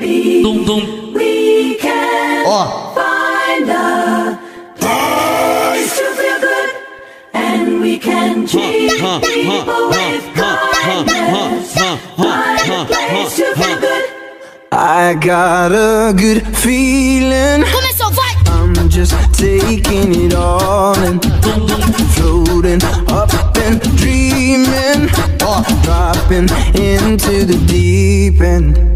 baby. Dum, dum. We can oh. find a place to feel good. And we can treat huh, people huh, with kindness. Huh, find a place to feel good. I got a good feeling. I'm just taking it all in. Floating up and dreaming. Dropping into the deep end.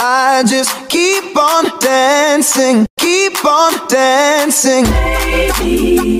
I just keep on dancing, keep on dancing. Baby.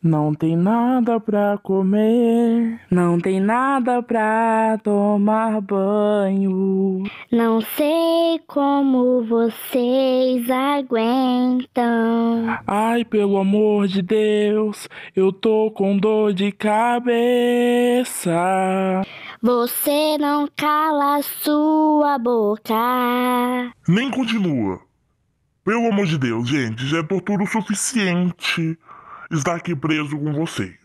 Não tem nada pra comer, não tem nada pra tomar banho. Não sei como vocês aguentam. Ai, pelo amor de Deus, eu tô com dor de cabeça. Você não cala sua boca. Nem continua. Pelo amor de Deus, gente, já é tortura o suficiente está aqui preso com vocês.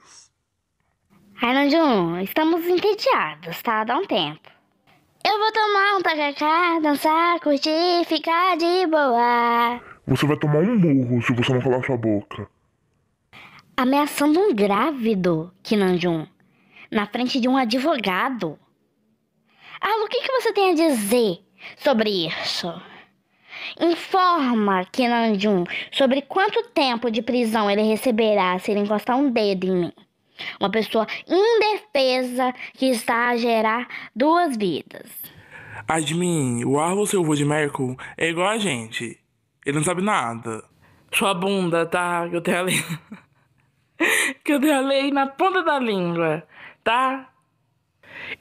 Arandum, estamos entediados, tá? Dá um tempo. Eu vou tomar um tacacá, dançar, curtir, ficar de boa. Você vai tomar um murro se você não calar sua boca. Ameaçando um grávido, Kinanjun, na frente de um advogado. Ah, o que, que você tem a dizer sobre isso? informa Kenan Jun sobre quanto tempo de prisão ele receberá se ele encostar um dedo em mim. Uma pessoa indefesa que está a gerar duas vidas. Admin, o Arlo Silvo de Merkel é igual a gente. Ele não sabe nada. Sua bunda, tá? Que eu tenho a lei, que eu tenho a lei na ponta da língua, tá?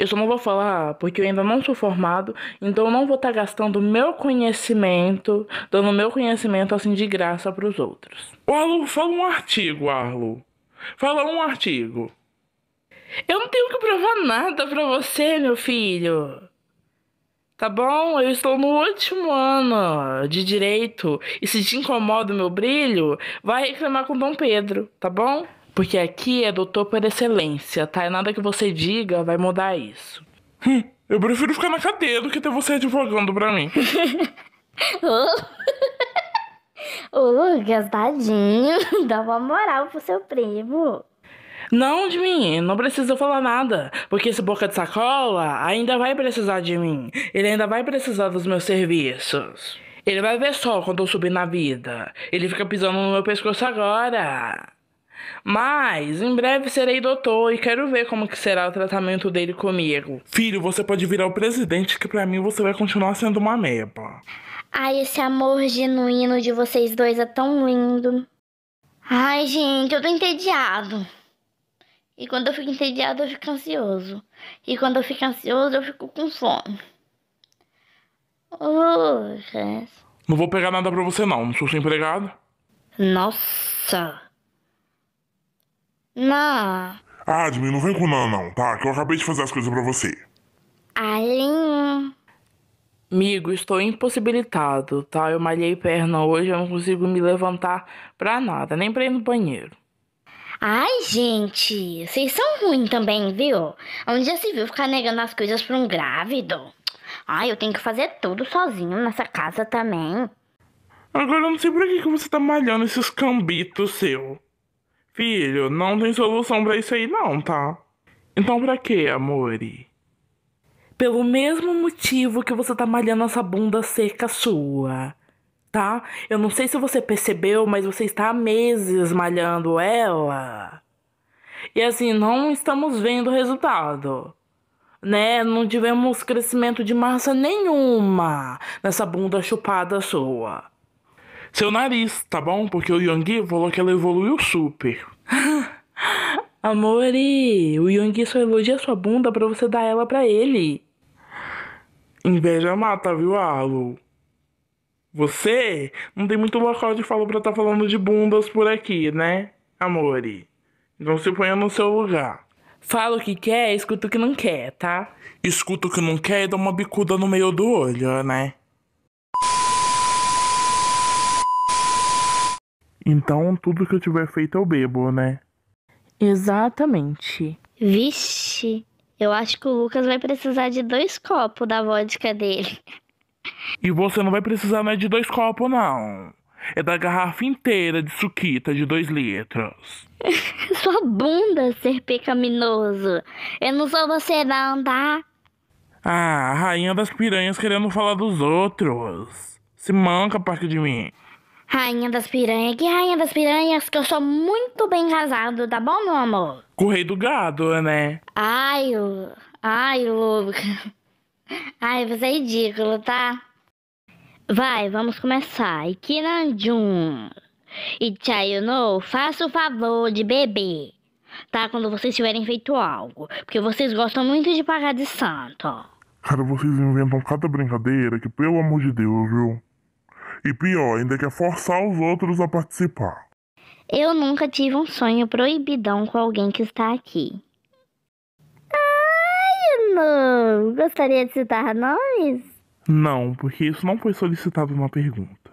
Eu só não vou falar ah, porque eu ainda não sou formado, então eu não vou estar tá gastando meu conhecimento, dando meu conhecimento assim de graça para os outros. O Arlo, fala um artigo, Arlo. Fala um artigo. Eu não tenho que provar nada para você, meu filho. Tá bom? Eu estou no último ano de direito. E se te incomoda o meu brilho, vai reclamar com Dom Pedro, tá bom? Porque aqui é doutor por excelência, tá? E nada que você diga vai mudar isso. Hum, eu prefiro ficar na cadeia do que ter você advogando pra mim. Ô, Lucas, tadinho. Dá uma moral pro seu primo. Não de mim, não precisa falar nada, porque esse boca de sacola ainda vai precisar de mim. Ele ainda vai precisar dos meus serviços. Ele vai ver só quando eu subir na vida. Ele fica pisando no meu pescoço agora. Mas em breve serei doutor e quero ver como que será o tratamento dele comigo. Filho, você pode virar o presidente que para mim você vai continuar sendo uma meba. Ai, esse amor genuíno de vocês dois é tão lindo. Ai, gente, eu tô entediado. E quando eu fico entediado, eu fico ansioso. E quando eu fico ansioso, eu fico com fome. Lucas. Não vou pegar nada pra você, não. Não sou seu empregado. Nossa. Não. Admin, não vem com não, não, tá? Que eu acabei de fazer as coisas para você. Alim. Amigo, estou impossibilitado, tá? Eu malhei perna hoje, eu não consigo me levantar pra nada, nem pra ir no banheiro. Ai, gente, vocês são ruins também, viu? Onde já se viu ficar negando as coisas pra um grávido? Ai, eu tenho que fazer tudo sozinho nessa casa também. Agora eu não sei por que, que você tá malhando esses cambitos seu. Filho, não tem solução para isso aí não, tá? Então pra quê, amore? Pelo mesmo motivo que você tá malhando essa bunda seca sua, tá? Eu não sei se você percebeu, mas você está há meses malhando ela. E assim, não estamos vendo o resultado. Né? Não tivemos crescimento de massa nenhuma nessa bunda chupada sua seu nariz, tá bom? Porque o Yonggi falou que ela evoluiu super. Amore, o Yonggi só elogia sua bunda pra você dar ela pra ele. Inveja mata, viu, Alu? Você não tem muito local de fala pra estar tá falando de bundas por aqui, né, amore? Então se ponha no seu lugar. Fala o que quer, escuta o que não quer, tá? Escuta o que não quer e dá uma bicuda no meio do olho, né? Então tudo que eu tiver feito eu bebo, né? Exatamente. Vixe, eu acho que o Lucas vai precisar de dois copos da vodka dele. E você não vai precisar mais né, de dois copos, não. É da garrafa inteira de suquita de dois litros. Sua bunda, ser pecaminoso. Eu não sou você não, tá? Ah, a rainha das piranhas querendo falar dos outros. Se manca, parte de mim. Rainha das Piranhas, que Rainha das Piranhas, que eu sou muito bem casado, tá bom, meu amor? Com o rei do gado, né? Ai, o... ai, Lucas. Ai, você é ridículo, tá? Vai, vamos começar. Ikiranjun e Chayuno, faça o favor de beber, tá? Quando vocês tiverem feito algo, porque vocês gostam muito de pagar de santo. Cara, vocês inventam cada brincadeira que, pelo amor de Deus, viu? E pior, ainda quer forçar os outros a participar. Eu nunca tive um sonho proibidão com alguém que está aqui. Ai, não! Gostaria de citar nomes? Não, porque isso não foi solicitado na pergunta.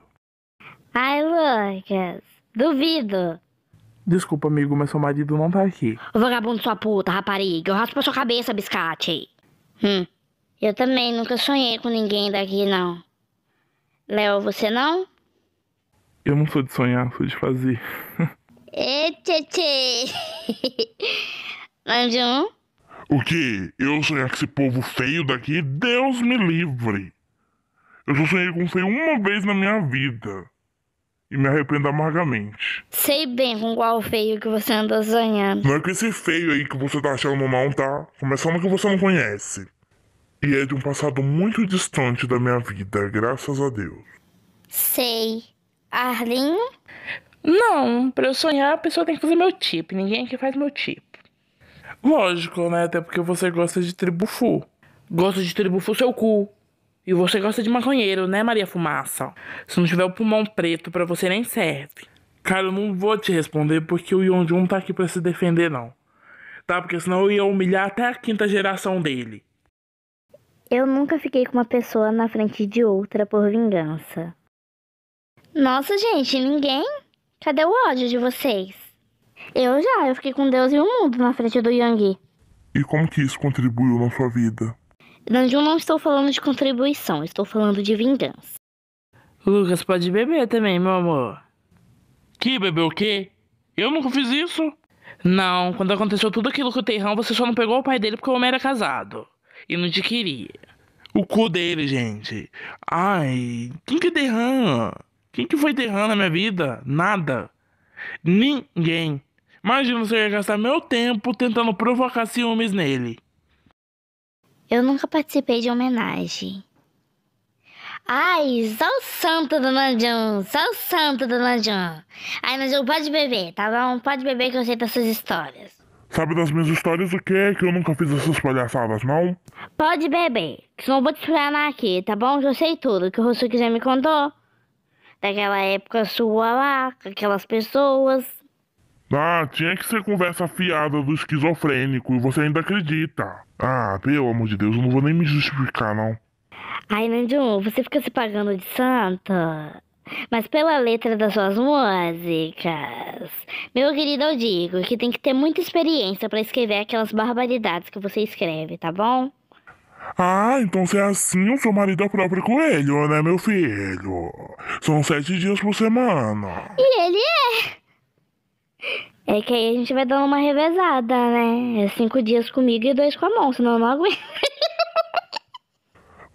Ai, Lucas, duvido. Desculpa, amigo, mas seu marido não tá aqui. O vagabundo sua puta, rapariga, eu raspo a sua cabeça, biscate. Hum, eu também nunca sonhei com ninguém daqui, não. Léo, você não? Eu não sou de sonhar, sou de fazer. Etete! Mais um? O que? Eu sonhar com esse povo feio daqui? Deus me livre! Eu só sonhei com feio uma vez na minha vida. E me arrependo amargamente. Sei bem com qual feio que você anda sonhando. Não é com esse feio aí que você tá achando normal, tá? Começando que você não conhece. E é de um passado muito distante da minha vida, graças a Deus. Sei. Arlin? Não, pra eu sonhar a pessoa tem que fazer meu tipo. Ninguém aqui faz meu tipo. Lógico, né? Até porque você gosta de tribufu. Gosta de tribufu seu cu. E você gosta de maconheiro, né, Maria Fumaça? Se não tiver o pulmão preto, para você nem serve. Cara, eu não vou te responder porque o Yonjun tá aqui para se defender, não. Tá? Porque senão eu ia humilhar até a quinta geração dele. Eu nunca fiquei com uma pessoa na frente de outra por vingança. Nossa, gente, ninguém? Cadê o ódio de vocês? Eu já, eu fiquei com Deus e o mundo na frente do Yang. E como que isso contribuiu na sua vida? Nanjun, não estou falando de contribuição, estou falando de vingança. Lucas, pode beber também, meu amor. Que beber o quê? Eu nunca fiz isso? Não, quando aconteceu tudo aquilo com o Teirão, você só não pegou o pai dele porque o homem era casado e não te queria. O cu dele, gente. Ai, quem que derrama? Quem que foi derrama na minha vida? Nada. Ninguém. Imagina você ia gastar meu tempo tentando provocar ciúmes nele. Eu nunca participei de homenagem. Ai, só o santo do Nanjum, só o santo do Nanjum. Ai, não pode beber, tá bom? Pode beber que eu sei dessas histórias. Sabe das minhas histórias o quê? Que eu nunca fiz essas palhaçadas, não? Pode beber, que eu vou te explicar aqui, tá bom? Que eu sei tudo que o Rosuki já me contou. Daquela época sua lá, com aquelas pessoas. Ah, tinha que ser conversa fiada do esquizofrênico e você ainda acredita. Ah, pelo amor de Deus, eu não vou nem me justificar, não. Ai, Nandinho, você fica se pagando de santa mas pela letra das suas músicas. Meu querido, eu digo que tem que ter muita experiência para escrever aquelas barbaridades que você escreve, tá bom? Ah, então se é assim, o seu marido é o próprio coelho, né, meu filho? São sete dias por semana. E ele é! É que aí a gente vai dando uma revezada, né? É cinco dias comigo e dois com a mão, senão eu não aguento.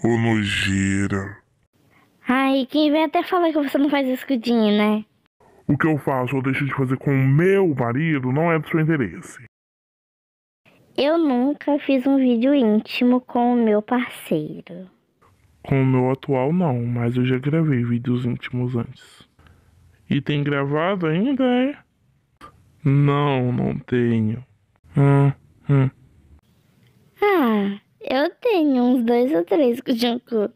O nojira. Ai, quem vem até falar que você não faz escudinho, né? O que eu faço ou deixo de fazer com o meu marido não é do seu interesse. Eu nunca fiz um vídeo íntimo com o meu parceiro. Com o meu atual, não, mas eu já gravei vídeos íntimos antes. E tem gravado ainda, é? Não, não tenho. Hum, hum. Ah, eu tenho uns dois ou três com o Jungkook.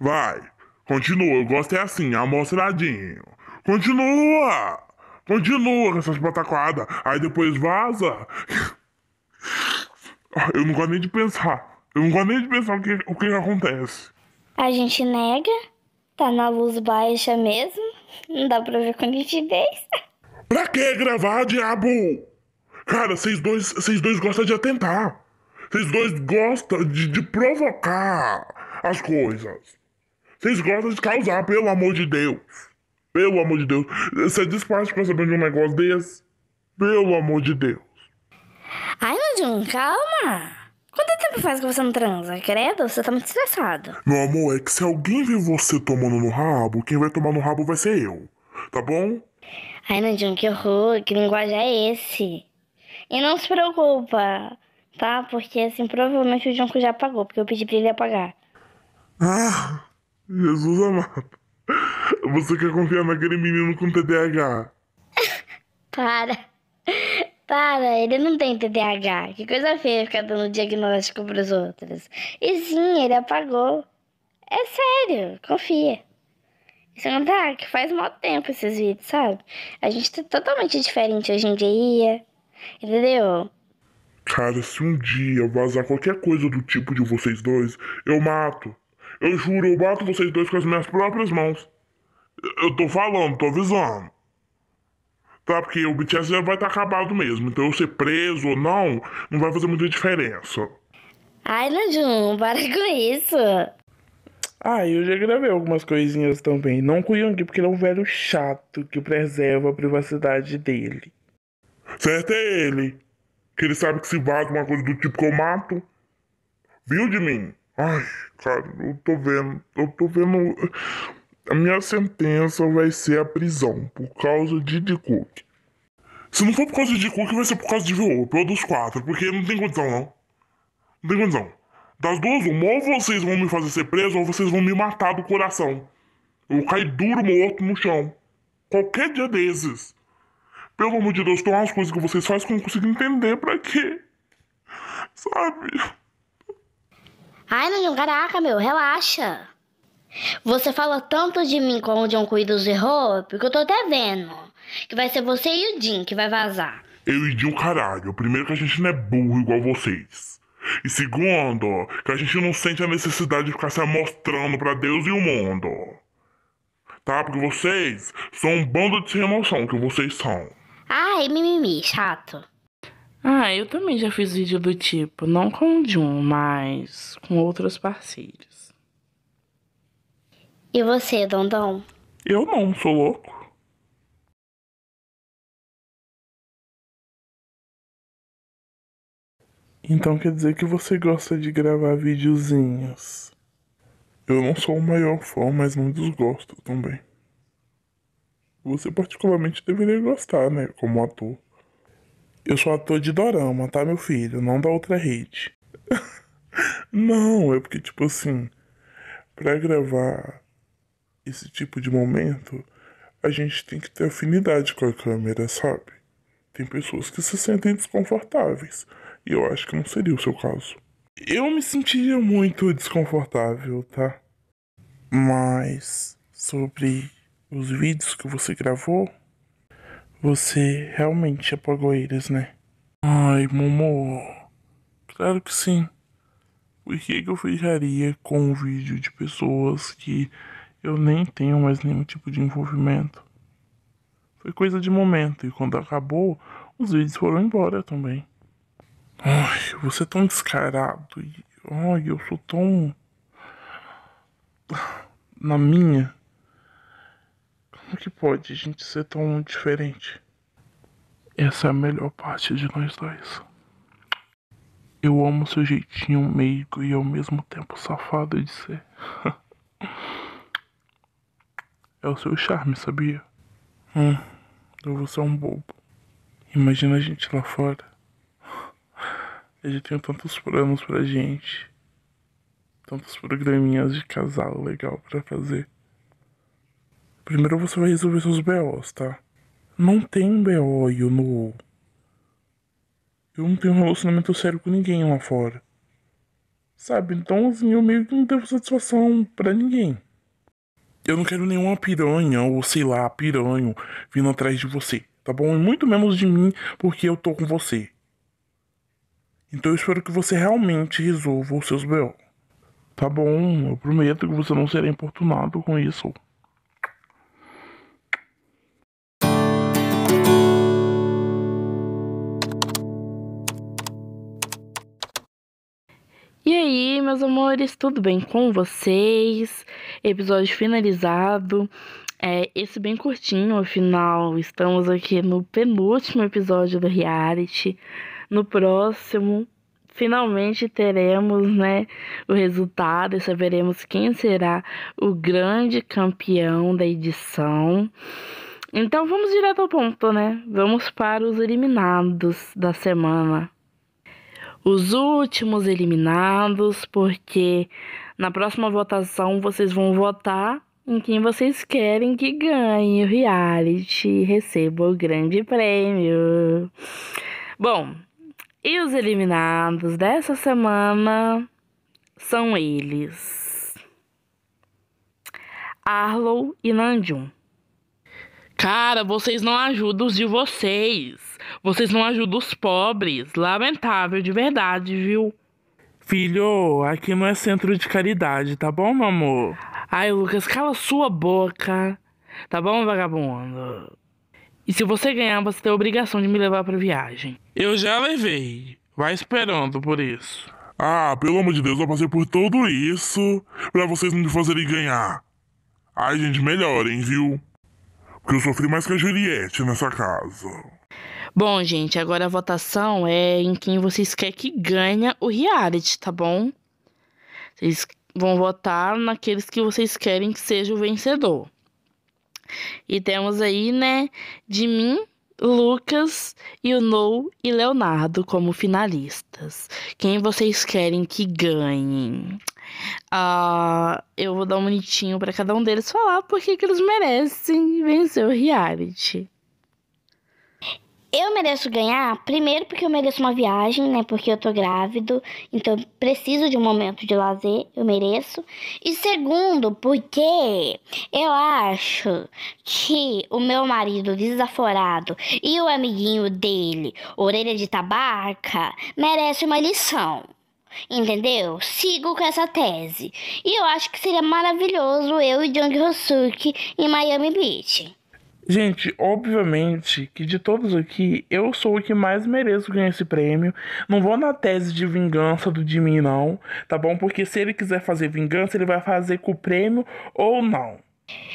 Vai. Continua. Eu gosto é assim, amostradinho. Continua. Continua com essas pataquadas. Aí depois vaza. Eu não gosto nem de pensar. Eu não gosto nem de pensar o que, o que acontece. A gente nega. Tá na luz baixa mesmo. Não dá pra ver com nitidez. Pra que gravar, diabo? Cara, vocês dois, vocês dois gostam de atentar. Vocês dois gostam de, de provocar as coisas. Vocês gostam de causar, pelo amor de Deus. Pelo amor de Deus. Você é despacha pra saber de um negócio desse? Pelo amor de Deus. Ai, Nadinho, calma. Quanto tempo faz que você não transa? Credo, você tá muito estressado. Meu amor, é que se alguém ver você tomando no rabo, quem vai tomar no rabo vai ser eu. Tá bom? Ai, Nadinho, que horror. Que linguagem é esse? E não se preocupa, tá? Porque, assim, provavelmente o Junko já apagou, porque eu pedi pra ele apagar. Ah... Jesus amado. Você quer confiar naquele menino com TDAH? Para. Para, ele não tem TDAH. Que coisa feia ficar dando diagnóstico pros outros. E sim, ele apagou. É sério, confia. não contar é que faz mal tempo esses vídeos, sabe? A gente tá totalmente diferente hoje em dia. Entendeu? Cara, se um dia vazar qualquer coisa do tipo de vocês dois, eu mato. Eu juro, eu bato vocês dois com as minhas próprias mãos. Eu tô falando, tô avisando. Tá? Porque o BTS já vai estar tá acabado mesmo. Então eu ser preso ou não, não vai fazer muita diferença. Ai, Najum, para com isso. Ah, eu já gravei algumas coisinhas também. Não com o Young, porque ele é um velho chato que preserva a privacidade dele. Certo é ele. Que ele sabe que se vaza uma coisa do tipo que eu mato. Viu de mim? Ai, cara, eu tô vendo. Eu tô vendo. A minha sentença vai ser a prisão por causa de D. Cook. Se não for por causa de D. Cook, vai ser por causa de Verhoeven, ou dos quatro, porque não tem condição, não. Não tem condição. Das duas, uma, ou vocês vão me fazer ser preso, ou vocês vão me matar do coração. Eu caí duro morto no chão. Qualquer dia desses. Pelo amor de Deus, tem umas coisas que vocês fazem que eu não consigo entender pra quê. Sabe? Ai, Nanjum, caraca, meu, relaxa. Você fala tanto de mim como de um Cuidos zero porque eu tô até vendo. Que vai ser você e o Jim que vai vazar. Eu e Jim, caralho. Primeiro que a gente não é burro igual vocês. E segundo, que a gente não sente a necessidade de ficar se amostrando para Deus e o mundo. Tá? Porque vocês são um bando de sem noção que vocês são. Ai, mimimi, chato. Ah, eu também já fiz vídeo do tipo, não com o Jun, mas com outros parceiros. E você, Dondon? Eu não, sou louco. Então quer dizer que você gosta de gravar videozinhos. Eu não sou o maior fã, mas não desgosto também. Você particularmente deveria gostar, né, como ator. Eu sou ator de dorama, tá, meu filho? Não da outra rede. não, é porque, tipo assim, pra gravar esse tipo de momento, a gente tem que ter afinidade com a câmera, sabe? Tem pessoas que se sentem desconfortáveis, e eu acho que não seria o seu caso. Eu me sentiria muito desconfortável, tá? Mas sobre os vídeos que você gravou, você realmente apagou eles, né? Ai, Momo. Claro que sim. Por que, que eu fecharia com um vídeo de pessoas que eu nem tenho mais nenhum tipo de envolvimento? Foi coisa de momento, e quando acabou, os vídeos foram embora também. Ai, você é tão descarado. Ai, eu sou tão. Na minha. Como que pode a gente ser tão diferente? Essa é a melhor parte de nós dois. Eu amo seu jeitinho meigo e ao mesmo tempo safado de ser. é o seu charme, sabia? Hum, eu vou ser um bobo. Imagina a gente lá fora. Eu já tenho tantos planos pra gente. Tantos programinhas de casal legal pra fazer. Primeiro você vai resolver seus BOs, tá? Não tem BO e no. Eu não tenho um relacionamento sério com ninguém lá fora. Sabe? Então, assim, eu meio que não devo satisfação para ninguém. Eu não quero nenhuma piranha ou sei lá, piranho vindo atrás de você, tá bom? E muito menos de mim porque eu tô com você. Então eu espero que você realmente resolva os seus B.O. Tá bom, eu prometo que você não será importunado com isso. meus amores, tudo bem com vocês? Episódio finalizado. É, esse bem curtinho, afinal, estamos aqui no penúltimo episódio do reality. No próximo, finalmente teremos, né, o resultado e saberemos quem será o grande campeão da edição. Então vamos direto ao ponto, né? Vamos para os eliminados da semana os últimos eliminados, porque na próxima votação vocês vão votar em quem vocês querem que ganhe o reality e receba o grande prêmio. Bom, e os eliminados dessa semana são eles: Arlo e Nanjum. Cara, vocês não ajudam os de vocês. Vocês não ajudam os pobres. Lamentável, de verdade, viu? Filho, aqui não é centro de caridade, tá bom, meu amor? Ai, Lucas, cala sua boca. Tá bom, vagabundo? E se você ganhar, você tem a obrigação de me levar pra viagem. Eu já levei. Vai esperando por isso. Ah, pelo amor de Deus, eu passei por tudo isso pra vocês não me fazerem ganhar. Ai, gente, melhorem, viu? Porque eu sofri mais que a Juliette nessa casa. Bom, gente, agora a votação é em quem vocês querem que ganha o reality, tá bom? Vocês vão votar naqueles que vocês querem que seja o vencedor. E temos aí, né, de mim, Lucas, Yunou e Leonardo como finalistas. Quem vocês querem que ganhem? Uh, ah, eu vou dar um minutinho para cada um deles falar porque que eles merecem vencer o reality. Eu mereço ganhar, primeiro porque eu mereço uma viagem, né? Porque eu tô grávido, então eu preciso de um momento de lazer, eu mereço. E segundo, porque eu acho que o meu marido desaforado e o amiguinho dele, orelha de tabaca, merece uma lição. Entendeu? Sigo com essa tese. E eu acho que seria maravilhoso eu e Jung Hosuki em Miami Beach. Gente, obviamente que de todos aqui, eu sou o que mais mereço ganhar esse prêmio. Não vou na tese de vingança do Jimmy, não, tá bom? Porque se ele quiser fazer vingança, ele vai fazer com o prêmio ou não.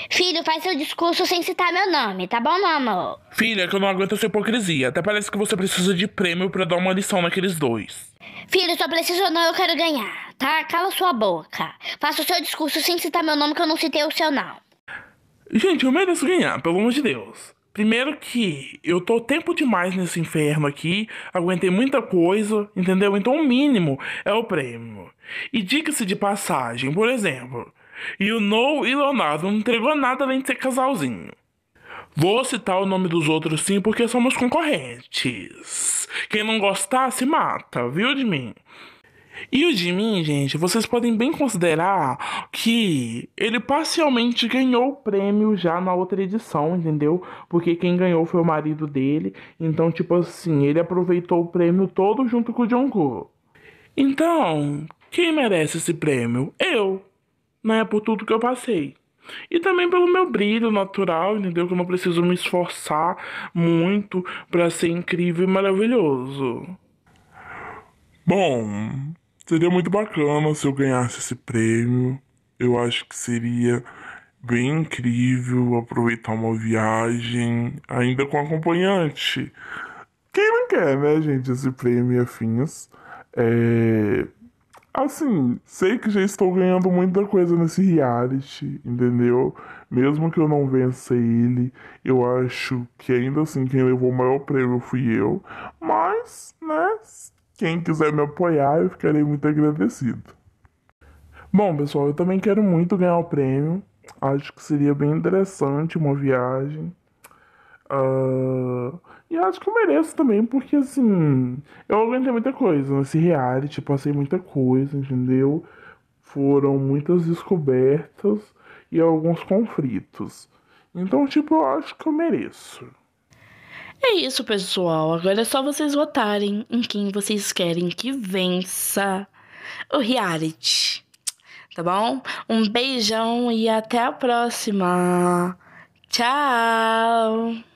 Filho, faz seu discurso sem citar meu nome, tá bom, amor? Filha, é que eu não aguento sua hipocrisia. Até parece que você precisa de prêmio para dar uma lição naqueles dois. Filho, só preciso não, eu quero ganhar, tá? Cala sua boca. Faça o seu discurso sem citar meu nome, que eu não citei o seu, não. Gente, eu mereço é ganhar, pelo amor de Deus. Primeiro que eu tô tempo demais nesse inferno aqui, aguentei muita coisa, entendeu? Então o mínimo é o prêmio. E diga-se de passagem, por exemplo, Yunou e Leonardo não entregou nada além de ser casalzinho. Vou citar o nome dos outros sim, porque somos concorrentes. Quem não gostar se mata, viu de mim? E o de mim, gente, vocês podem bem considerar que ele parcialmente ganhou o prêmio já na outra edição, entendeu? Porque quem ganhou foi o marido dele. Então, tipo assim, ele aproveitou o prêmio todo junto com o Jungkook. Então, quem merece esse prêmio? Eu, né? Por tudo que eu passei. E também pelo meu brilho natural, entendeu? Que eu não preciso me esforçar muito para ser incrível e maravilhoso. Bom, Seria muito bacana se eu ganhasse esse prêmio. Eu acho que seria bem incrível aproveitar uma viagem, ainda com acompanhante. Quem não quer, né, gente, esse prêmio e afins? É... Assim, sei que já estou ganhando muita coisa nesse reality, entendeu? Mesmo que eu não vença ele, eu acho que ainda assim quem levou o maior prêmio fui eu. Mas, né, quem quiser me apoiar, eu ficarei muito agradecido. Bom, pessoal, eu também quero muito ganhar o prêmio. Acho que seria bem interessante uma viagem. Uh, e acho que eu mereço também, porque assim, eu aguentei muita coisa nesse reality, passei muita coisa, entendeu? Foram muitas descobertas e alguns conflitos. Então, tipo, eu acho que eu mereço. É isso, pessoal. Agora é só vocês votarem em quem vocês querem que vença o reality. Tá bom? Um beijão e até a próxima. Tchau!